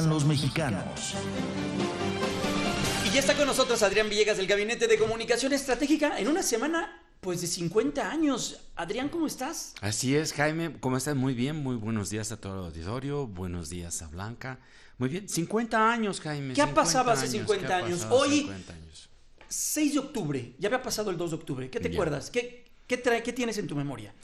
los mexicanos. Y ya está con nosotros Adrián Villegas del Gabinete de Comunicación Estratégica en una semana pues de 50 años. Adrián, ¿cómo estás? Así es, Jaime, ¿cómo estás? Muy bien, muy buenos días a todo el auditorio, buenos días a Blanca. Muy bien, 50 años, Jaime. ¿Qué ha pasado hace 50 años? Hoy, 6 de octubre, ya había pasado el 2 de octubre. ¿Qué te acuerdas? ¿Qué, qué, ¿Qué tienes en tu memoria?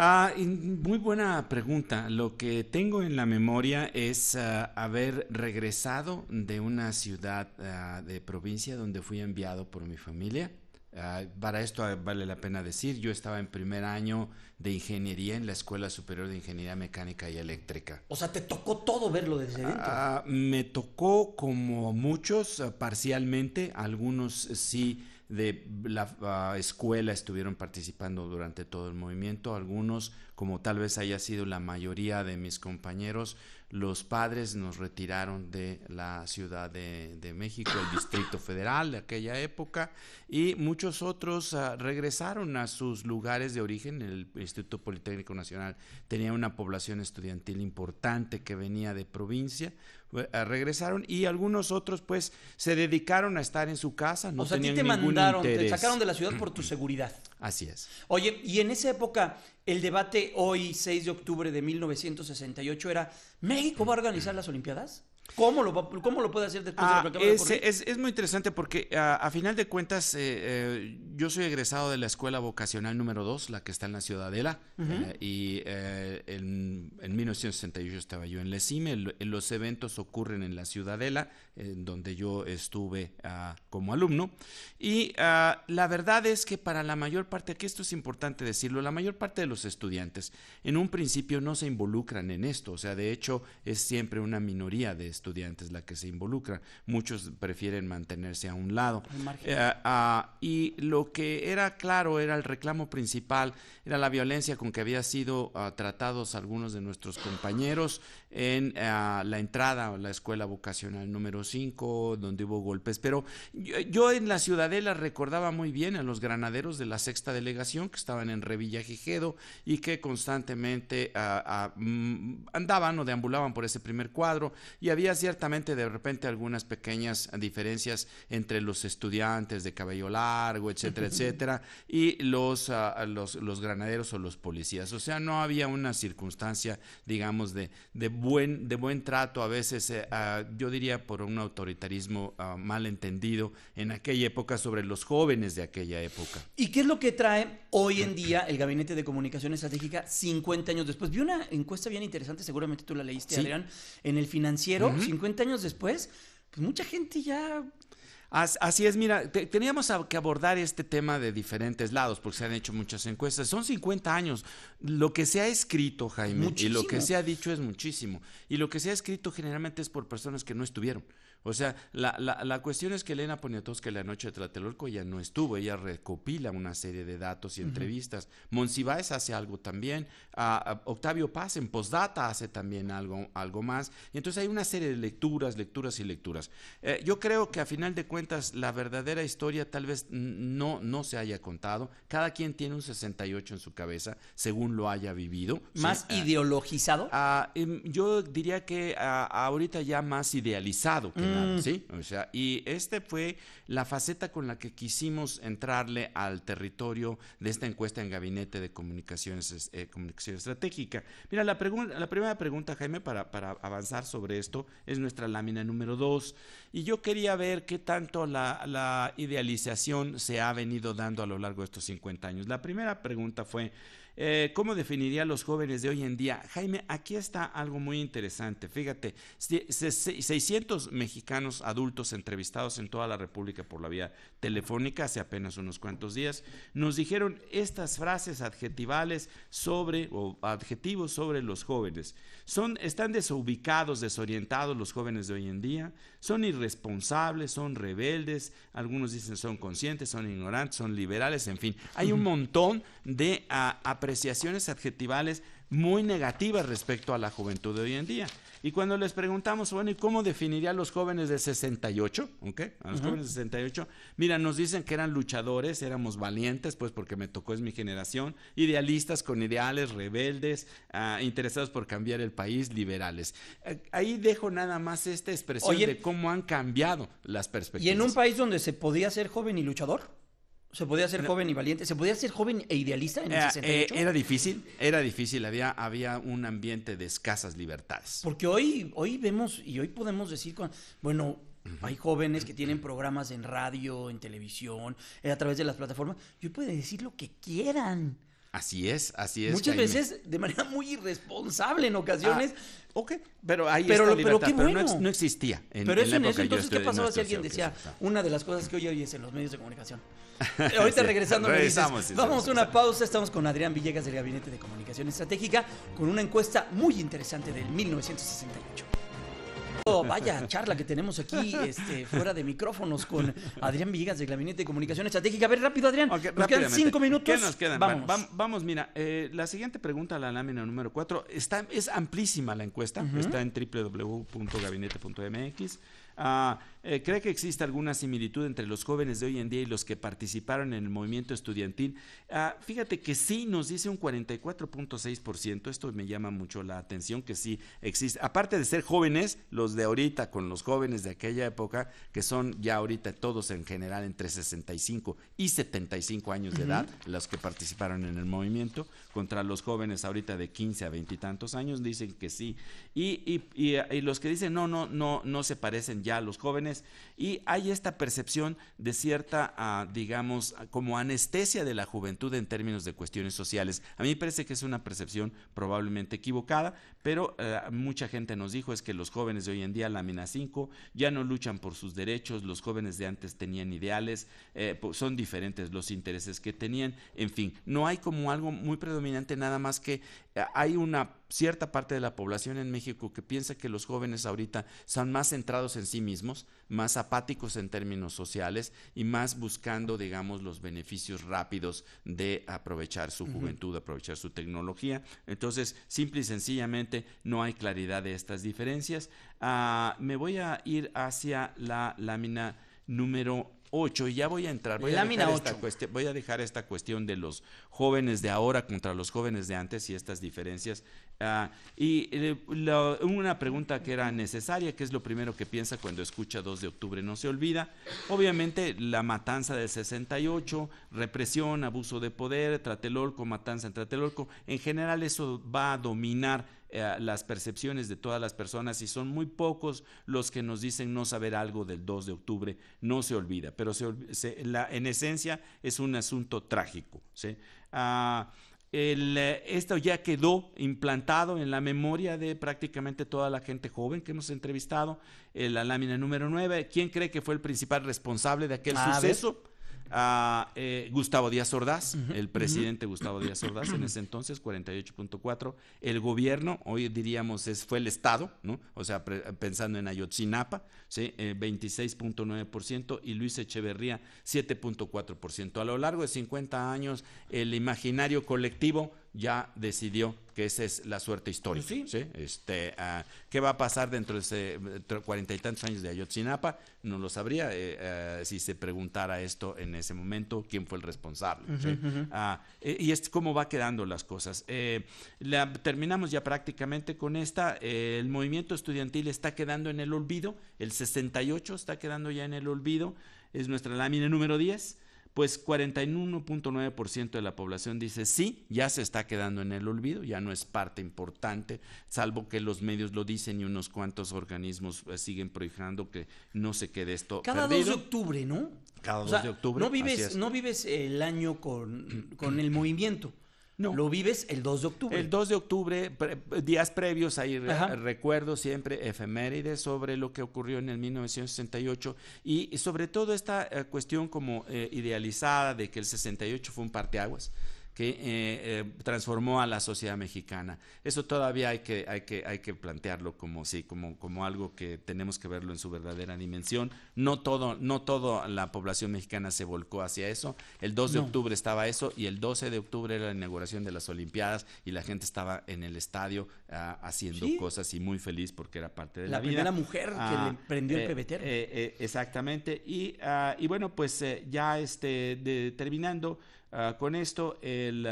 Ah, muy buena pregunta. Lo que tengo en la memoria es ah, haber regresado de una ciudad ah, de provincia donde fui enviado por mi familia. Ah, para esto vale la pena decir, yo estaba en primer año de ingeniería en la Escuela Superior de Ingeniería Mecánica y Eléctrica. O sea, te tocó todo verlo desde dentro. me tocó como muchos, parcialmente, algunos eh, sí de la ah, escuela estuvieron participando durante todo el movimiento. Algunos, como tal vez haya sido la mayoría de mis compañeros, los padres nos retiraron de la Ciudad de, México, el Distrito Federal de aquella época, y muchos otros ah, regresaron a sus lugares de origen. El Instituto Politécnico Nacional tenía una población estudiantil importante que venía de provincia. Eh, regresaron y algunos otros pues se dedicaron a estar en su casa, no o sea, a ti te mandaron, te sacaron de la ciudad por tu seguridad. Así es. Oye, y en esa época el debate hoy 6 de octubre de 1968 era ¿México va a organizar las Olimpiadas? ¿Cómo lo, puede hacer después de que ah, es, es, es, muy interesante porque ah, a, final de cuentas eh, eh, yo soy egresado de la escuela vocacional número 2, la que está en la Ciudadela, eh, y en, en, 1968 estaba yo en Lecime, CIME los eventos ocurren en la Ciudadela, donde yo estuve ah, como alumno, y la verdad es que para la mayor parte, que esto es importante decirlo, la mayor parte de los estudiantes en un principio no se involucran en esto, o sea, de hecho es siempre una minoría de estudiantes la que se involucra. Muchos prefieren mantenerse a un lado. Eh, ah, ah, y lo que era claro era el reclamo principal, era la violencia con que había sido ah, tratados algunos de nuestros compañeros en la entrada a la escuela vocacional número 5, donde hubo golpes. Pero yo, en la ciudadela recordaba muy bien a los granaderos de la sexta delegación que estaban en Revillagigedo y que constantemente andaban o deambulaban por ese primer cuadro y había ciertamente de repente algunas pequeñas diferencias entre los estudiantes de cabello largo, etcétera, etcétera, y ah, los, los, granaderos o los policías. O sea, no había una circunstancia, digamos, de, buen, de buen trato, a veces, eh, ah, yo diría, por un autoritarismo ah, mal entendido en aquella época sobre los jóvenes de aquella época. ¿Y qué es lo que trae hoy en día el Gabinete de Comunicación Estratégica 50 años después? Vi una encuesta bien interesante, seguramente tú la leíste, Adrián, en el financiero. 50 años después, pues mucha gente ya Así es, mira, teníamos que abordar este tema de diferentes lados, porque se han hecho muchas encuestas. Son 50 años. Lo que se ha escrito, Jaime, y lo que se ha dicho es muchísimo. Y lo que se ha escrito generalmente es por personas que no estuvieron. O sea, la, cuestión es que Elena Poniatowska la noche de Tlatelolco ya no estuvo, ella recopila una serie de datos y entrevistas. Monsiváis hace algo también, Octavio Paz en Postdata hace también algo, algo más. Y entonces hay una serie de lecturas, lecturas y lecturas. Eh, yo creo que a final de cuentas cuentas la verdadera historia tal vez no, no se haya contado. Cada quien tiene un 68 en su cabeza, según lo haya vivido. ¿Más ah, ideologizado? Ah, em, yo diría que ah, ahorita ya más idealizado que nada, mm. ¿sí? O sea, y este fue la faceta con la que quisimos entrarle al territorio de esta encuesta en Gabinete de Comunicaciones, eh, Comunicación Estratégica. Mira, la, la primera pregunta, Jaime, para, para avanzar sobre esto, es nuestra lámina número 2. Y yo quería ver qué tan ¿Cuánto la, la idealización se ha venido dando a lo largo de estos 50 años? La primera pregunta fue, eh, ¿Cómo definiría los jóvenes de hoy en día? Jaime, aquí está algo muy interesante. Fíjate, 600 mexicanos adultos entrevistados en toda la República por la vía telefónica hace apenas unos cuantos días nos dijeron estas frases adjetivales sobre o adjetivos sobre los jóvenes. Son, están desubicados, desorientados los jóvenes de hoy en día, son irresponsables, son rebeldes, algunos dicen son conscientes, son ignorantes, son liberales, en fin. Hay un montón de ah, aprendizajes apreciaciones adjetivales muy negativas respecto a la juventud de hoy en día. Y cuando les preguntamos, bueno, ¿y cómo definiría a los jóvenes de 68? ¿Ok? A los jóvenes 68. Mira, nos dicen que eran luchadores, éramos valientes, pues porque me tocó, es mi generación, idealistas con ideales, rebeldes, ah, interesados por cambiar el país, liberales. Eh, ahí dejo nada más esta expresión de cómo han cambiado las perspectivas. ¿Y en un país donde se podía ser joven y luchador? Se podía ser joven y valiente, se podía ser joven e idealista en el 68? Eh, eh, era difícil, era difícil, había, había un ambiente de escasas libertades. Porque hoy, hoy vemos y hoy podemos decir, bueno, hay jóvenes que tienen programas en radio, en televisión, eh, a través de las plataformas, yo hoy decir lo que quieran. Así es, así es. Muchas veces de manera muy irresponsable en ocasiones. Ah, ok, pero ahí está pero, bueno. no, existía. En, pero eso en, eso, entonces, ¿qué pasaba si alguien decía una de las cosas que hoy es en los medios de comunicación? Ahorita regresando me dices, vamos a una pausa, estamos con Adrián Villegas del Gabinete de Comunicación Estratégica con una encuesta muy interesante del 1968 vaya charla que tenemos aquí este, fuera de micrófonos con Adrián Villegas de Gabinete de Comunicación Estratégica. A ver, rápido, Adrián. nos quedan cinco minutos. Vamos, mira, eh, la siguiente pregunta, la lámina número cuatro, está, es amplísima la encuesta, está en www.gabinete.mx. Ah, eh, ¿Cree que existe alguna similitud entre los jóvenes de hoy en día y los que participaron en el movimiento estudiantil? Ah, fíjate que sí, nos dice un 44.6%, esto me llama mucho la atención, que sí existe. Aparte de ser jóvenes, los de ahorita con los jóvenes de aquella época, que son ya ahorita todos en general entre 65 y 75 años de edad, los que participaron en el movimiento, contra los jóvenes ahorita de 15 a 20 y tantos años, dicen que sí. Y, y, y, y los que dicen, no, no, no, no se parecen ya los jóvenes y hay esta percepción de cierta, ah, digamos, como anestesia de la juventud en términos de cuestiones sociales. A mí me parece que es una percepción probablemente equivocada, pero eh, mucha gente nos dijo es que los jóvenes de hoy en día, lámina 5, ya no luchan por sus derechos, los jóvenes de antes tenían ideales, eh, pues, son diferentes los intereses que tenían, en fin, no hay como algo muy predominante nada más que eh, hay una cierta parte de la población en México que piensa que los jóvenes ahorita son más centrados en sí mismos, más apáticos en términos sociales y más buscando, digamos, los beneficios rápidos de aprovechar su juventud, aprovechar su tecnología. Entonces, simple y sencillamente, no hay claridad de estas diferencias. Ah, me voy a ir hacia la lámina número y ya voy a entrar, voy a, dejar esta cuestión, voy a dejar esta cuestión de los jóvenes de ahora contra los jóvenes de antes y estas diferencias. Ah, y eh, una pregunta que era necesaria, que es lo primero que piensa cuando escucha 2 de octubre, no se olvida. Obviamente la matanza del 68, represión, abuso de poder, Tratelolco, matanza en Tratelolco, en general eso va a dominar eh, las percepciones de todas las personas y son muy pocos los que nos dicen no saber algo del 2 de octubre, no se olvida, pero en esencia es un asunto trágico. Ah, eh, esto ya quedó implantado en la memoria de prácticamente toda la gente joven que hemos entrevistado, en eh, la lámina número 9. ¿Quién cree que fue el principal responsable de aquel ah, suceso? Eh, Gustavo Díaz Ordaz, el presidente Gustavo Díaz Ordaz, en ese entonces, 48.4. El gobierno, hoy diríamos, es, fue el Estado, ¿no? O sea, pensando en Ayotzinapa, 26.9% eh, y Luis Echeverría, 7.4%. A lo largo de 50 años, el imaginario colectivo ya decidió que esa es la suerte histórica. Pues este, ah, ¿Qué va a pasar dentro de ese eh, cuarenta y tantos años de Ayotzinapa? No lo sabría eh, eh, si se preguntara esto en ese momento, quién fue el responsable. Ah, y es cómo va quedando las cosas. terminamos ya prácticamente con esta. el movimiento estudiantil está quedando en el olvido. El 68 está quedando ya en el olvido. Es nuestra lámina número 10 pues 41.9% de la población dice sí, ya se está quedando en el olvido, ya no es parte importante, salvo que los medios lo dicen y unos cuantos organismos eh, siguen prohijando que no se quede esto. Cada 2 de octubre, ¿no? Cada 2 de octubre. No vives, no vives el año con, con el movimiento. No. Lo vives el 2 de octubre. El 2 de octubre, días previos, hay recuerdo siempre efemérides sobre lo que ocurrió en el 1968 y sobre todo esta eh, cuestión como eh, idealizada de que el 68 fue un parteaguas que eh, eh, transformó a la sociedad mexicana. Eso todavía hay que, hay que, hay que plantearlo como sí, como, como algo que tenemos que verlo en su verdadera dimensión. No todo, no toda la población mexicana se volcó hacia eso. El 2 de octubre estaba eso y el 12 de octubre era la inauguración de las Olimpiadas y la gente estaba en el estadio ah, haciendo cosas y muy feliz porque era parte de la, la primera mujer que ah, le prendió el eh, pebetero. exactamente. Ah, y, bueno, pues ya este, terminando. Ah, con esto, el,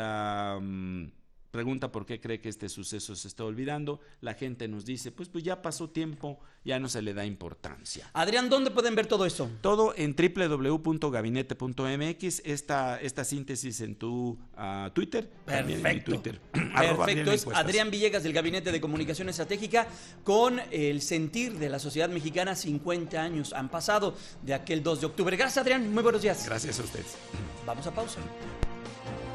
pregunta por qué cree que este suceso se está olvidando, la gente nos dice, pues, pues ya pasó tiempo, ya no se le da importancia. Adrián, ¿dónde pueden ver todo eso? Todo en www.gabinete.mx, esta, esta síntesis en tu ah, Twitter. Perfecto. Perfecto, es Adrián Villegas del Gabinete de Comunicación Estratégica con el sentir de la sociedad mexicana, 50 años han pasado de aquel 2 de octubre. Gracias Adrián, muy buenos días. Gracias a ustedes. Vamos a pausa.